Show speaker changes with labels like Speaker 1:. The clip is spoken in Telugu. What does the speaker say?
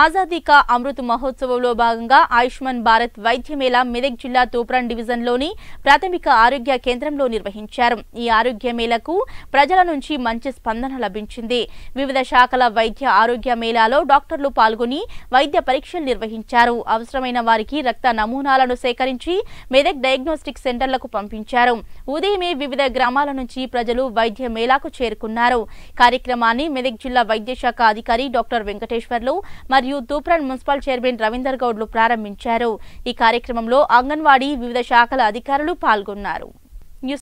Speaker 1: ఆజాదీ కా అమృత్ మహోత్సవంలో భాగంగా ఆయుష్మాన్ భారత్ వైద్య మేళా మెదక్ జిల్లా తూప్రాన్ డివిజన్లోని ప్రాథమిక ఆరోగ్య కేంద్రంలో నిర్వహించారు ఈ ఆరోగ్య మేళకు ప్రజల నుంచి మంచి స్పందన లభించింది వివిధ శాఖల వైద్య ఆరోగ్య మేళాలో డాక్టర్లు పాల్గొని వైద్య పరీక్షలు నిర్వహించారు అవసరమైన వారికి రక్త నమూనాలను సేకరించి మెదక్ డయాగ్నోస్టిక్ సెంటర్లకు పంపించారు ఉదయమే వివిధ గ్రామాల నుంచి ప్రజలు వైద్య మేళాకు చేరుకున్నారు కార్యక్రమాన్ని మెదక్ జిల్లా వైద్య శాఖ అధికారి డాక్టర్ వెంకటేశ్వర్లు మరియు తూప్రాన్ మున్సిపల్ చైర్మన్ రవీందర్ గౌడ్లు ప్రారంభించారు ఈ కార్యక్రమంలో అంగన్వాడీ వివిధ శాఖల అధికారులు పాల్గొన్నారు